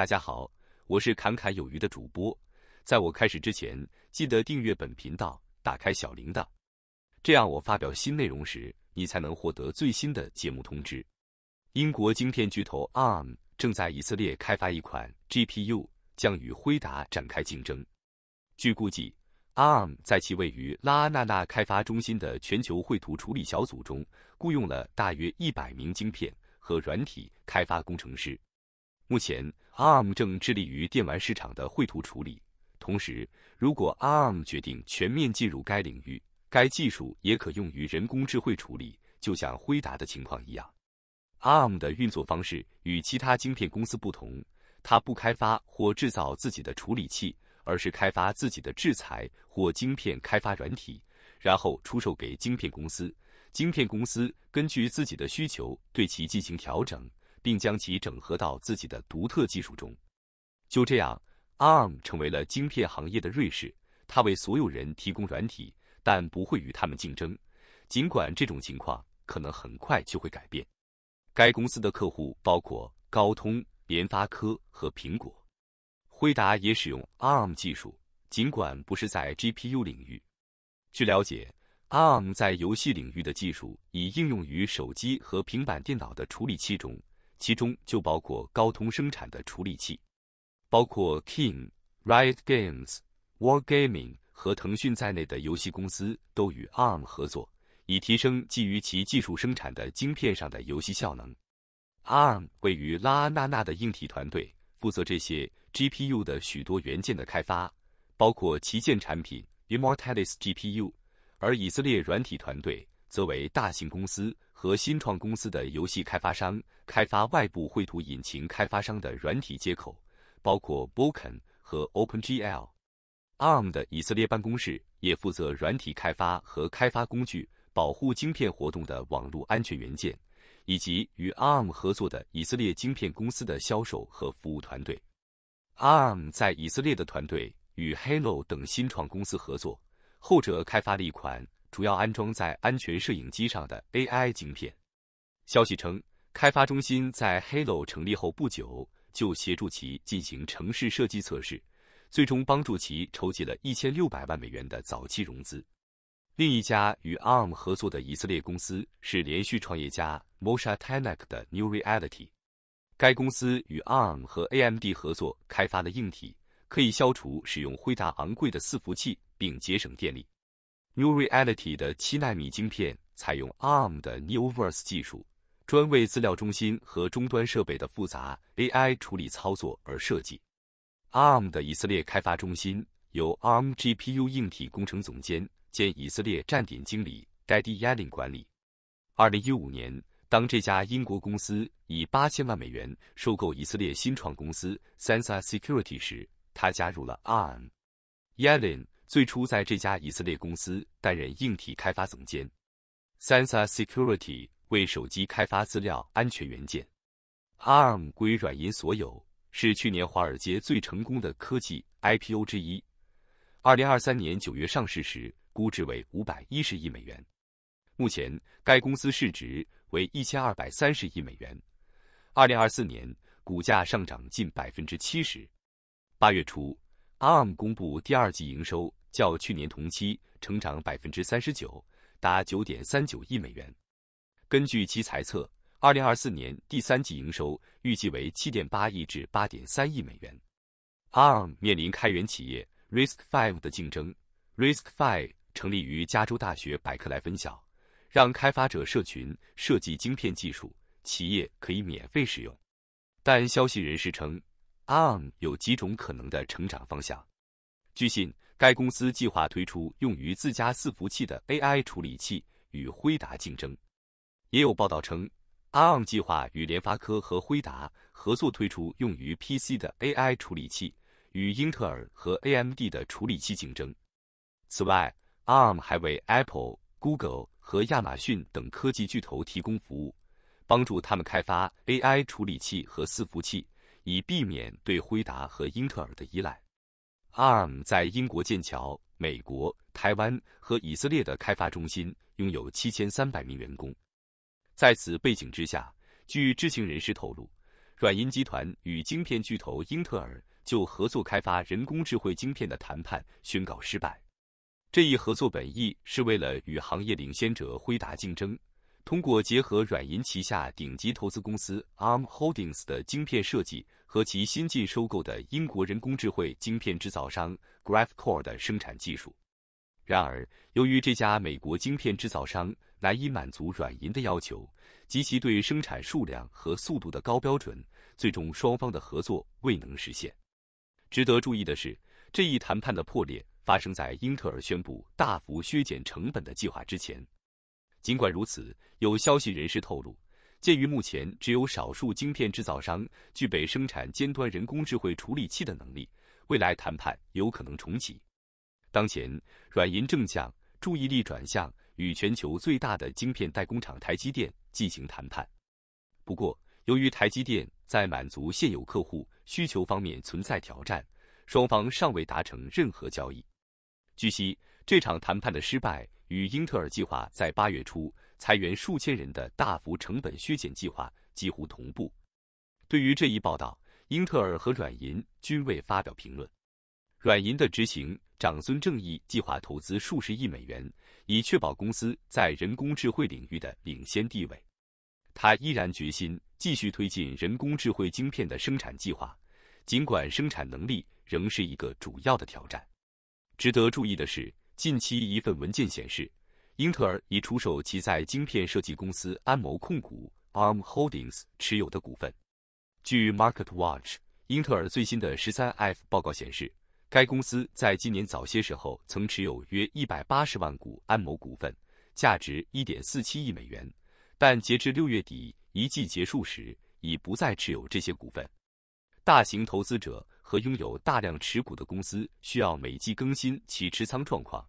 大家好，我是侃侃有余的主播。在我开始之前，记得订阅本频道，打开小铃铛，这样我发表新内容时，你才能获得最新的节目通知。英国晶片巨头 ARM 正在以色列开发一款 GPU，将与辉达展开竞争。据估计，ARM 在其位于拉阿纳纳开发中心的全球绘图处理小组中，雇佣了大约一百名晶片和软体开发工程师。目前，ARM 正致力于电玩市场的绘图处理。同时，如果 ARM 决定全面进入该领域，该技术也可用于人工智慧处理，就像辉达的情况一样。ARM 的运作方式与其他晶片公司不同，它不开发或制造自己的处理器，而是开发自己的制裁或晶片开发软体，然后出售给晶片公司。晶片公司根据自己的需求对其进行调整。并将其整合到自己的独特技术中。就这样，ARM 成为了晶片行业的瑞士。它为所有人提供软体，但不会与他们竞争。尽管这种情况可能很快就会改变。该公司的客户包括高通、联发科和苹果。辉达也使用 ARM 技术，尽管不是在 GPU 领域。据了解，ARM 在游戏领域的技术已应用于手机和平板电脑的处理器中。其中就包括高通生产的处理器，包括 King、Riot Games、War Gaming 和腾讯在内的游戏公司都与 ARM 合作，以提升基于其技术生产的晶片上的游戏效能。ARM 位于拉纳纳的硬体团队负责这些 GPU 的许多元件的开发，包括旗舰产品 Immortalis GPU，而以色列软体团队则为大型公司。和新创公司的游戏开发商开发外部绘图引擎，开发商的软体接口，包括 Vulkan 和 OpenGL。ARM 的以色列办公室也负责软体开发和开发工具，保护晶片活动的网络安全元件，以及与 ARM 合作的以色列晶片公司的销售和服务团队。ARM 在以色列的团队与 Halo 等新创公司合作，后者开发了一款。主要安装在安全摄影机上的 AI 晶片。消息称，开发中心在 Halo 成立后不久就协助其进行城市设计测试，最终帮助其筹集了1600万美元的早期融资。另一家与 ARM 合作的以色列公司是连续创业家 Moshe t a n n a k 的 New Reality。该公司与 ARM 和 AMD 合作开发了硬体，可以消除使用灰大昂贵的伺服器，并节省电力。New Reality 的七纳米晶片采用 ARM 的 Neoverse 技术，专为资料中心和终端设备的复杂 AI 处理操作而设计。ARM 的以色列开发中心由 ARM GPU 硬体工程总监兼以色列站点经理 d a d i Yelin 管理。二零一五年，当这家英国公司以八千万美元收购以色列新创公司 s e n s a Security 时，他加入了 ARM。Yelin。最初在这家以色列公司担任硬体开发总监 s a n s a Security 为手机开发资料安全元件，ARM 归软银所有，是去年华尔街最成功的科技 IPO 之一。二零二三年九月上市时估值为五百一十亿美元，目前该公司市值为一千二百三十亿美元。二零二四年股价上涨近百分之七十。八月初，ARM 公布第二季营收。较去年同期成长百分之三十九，达九点三九亿美元。根据其财测，二零二四年第三季营收预计为七点八亿至八点三亿美元。ARM 面临开源企业 RISC-V 的竞争。RISC-V 成立于加州大学百克莱分校，让开发者社群设计晶片技术，企业可以免费使用。但消息人士称，ARM 有几种可能的成长方向。据信，该公司计划推出用于自家伺服器的 AI 处理器，与辉达竞争。也有报道称，ARM 计划与联发科和辉达合作推出用于 PC 的 AI 处理器，与英特尔和 AMD 的处理器竞争。此外，ARM 还为 Apple、Google 和亚马逊等科技巨头提供服务，帮助他们开发 AI 处理器和伺服器，以避免对辉达和英特尔的依赖。ARM 在英国剑桥、美国、台湾和以色列的开发中心拥有七千三百名员工。在此背景之下，据知情人士透露，软银集团与晶片巨头英特尔就合作开发人工智慧晶片的谈判宣告失败。这一合作本意是为了与行业领先者辉达竞争。通过结合软银旗下顶级投资公司 Arm Holdings 的晶片设计和其新近收购的英国人工智慧晶片制造商 Graphcore 的生产技术。然而，由于这家美国晶片制造商难以满足软银的要求及其对生产数量和速度的高标准，最终双方的合作未能实现。值得注意的是，这一谈判的破裂发生在英特尔宣布大幅削减成本的计划之前。尽管如此，有消息人士透露，鉴于目前只有少数晶片制造商具备生产尖端人工智能处理器的能力，未来谈判有可能重启。当前，软银正向注意力转向与全球最大的晶片代工厂台积电进行谈判。不过，由于台积电在满足现有客户需求方面存在挑战，双方尚未达成任何交易。据悉，这场谈判的失败。与英特尔计划在八月初裁员数千人的大幅成本削减计划几乎同步。对于这一报道，英特尔和软银均未发表评论。软银的执行长孙正义计划投资数十亿美元，以确保公司在人工智能领域的领先地位。他依然决心继续推进人工智能晶片的生产计划，尽管生产能力仍是一个主要的挑战。值得注意的是。近期一份文件显示，英特尔已出售其在晶片设计公司安谋控股 （Arm Holdings） 持有的股份。据 Market Watch，英特尔最新的十三 F 报告显示，该公司在今年早些时候曾持有约一百八十万股安谋股份，价值一点四七亿美元，但截至六月底一季结束时，已不再持有这些股份。大型投资者。和拥有大量持股的公司需要每季更新其持仓状况。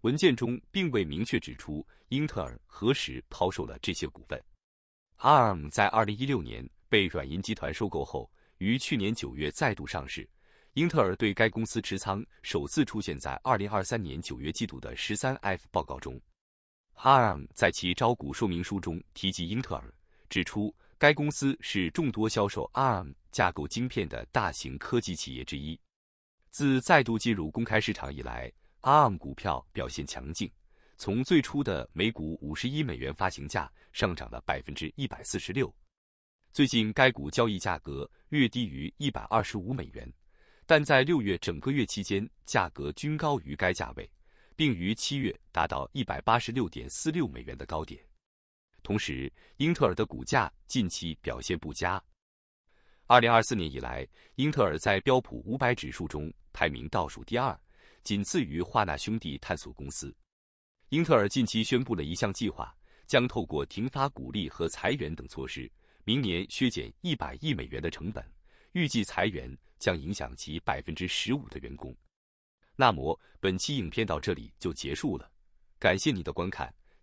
文件中并未明确指出英特尔何时抛售了这些股份。ARM 在2016年被软银集团收购后，于去年9月再度上市。英特尔对该公司持仓首次出现在2023年9月季度的 13F 报告中。ARM 在其招股说明书中提及英特尔，指出。该公司是众多销售 ARM 架构晶片的大型科技企业之一。自再度进入公开市场以来，ARM 股票表现强劲，从最初的每股五十一美元发行价上涨了百分之一百四十六。最近该股交易价格略低于一百二十五美元，但在六月整个月期间价格均高于该价位，并于七月达到一百八十六点四六美元的高点。同时，英特尔的股价近期表现不佳。二零二四年以来，英特尔在标普五百指数中排名倒数第二，仅次于华纳兄弟探索公司。英特尔近期宣布了一项计划，将透过停发股利和裁员等措施，明年削减一百亿美元的成本。预计裁员将影响其百分之十五的员工。那摩，本期影片到这里就结束了，感谢你的观看。